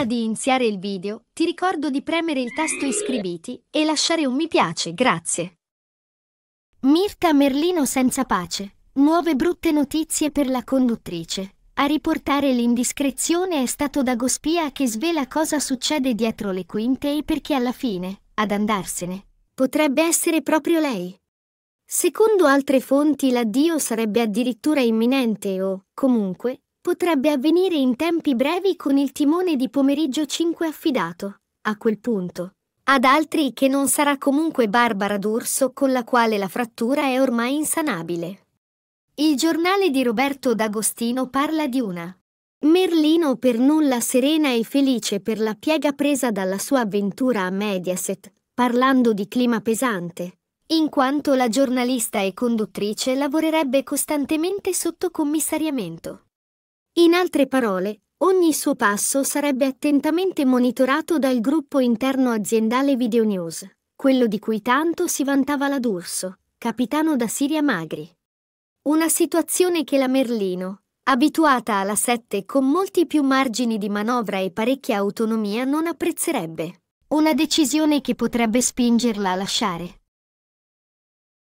Prima di iniziare il video, ti ricordo di premere il tasto iscriviti e lasciare un mi piace, grazie. Mirta Merlino senza pace. Nuove brutte notizie per la conduttrice. A riportare l'indiscrezione è stato Dagospia che svela cosa succede dietro le quinte e perché alla fine, ad andarsene, potrebbe essere proprio lei. Secondo altre fonti l'addio sarebbe addirittura imminente o, comunque, Potrebbe avvenire in tempi brevi con il timone di pomeriggio 5 affidato, a quel punto, ad altri che non sarà comunque Barbara D'Urso con la quale la frattura è ormai insanabile. Il giornale di Roberto D'Agostino parla di una Merlino per nulla serena e felice per la piega presa dalla sua avventura a Mediaset, parlando di clima pesante, in quanto la giornalista e conduttrice lavorerebbe costantemente sotto commissariamento. In altre parole, ogni suo passo sarebbe attentamente monitorato dal gruppo interno aziendale Videonews, quello di cui tanto si vantava la D'Urso, capitano da Siria Magri. Una situazione che la Merlino, abituata alla 7 con molti più margini di manovra e parecchia autonomia, non apprezzerebbe. Una decisione che potrebbe spingerla a lasciare.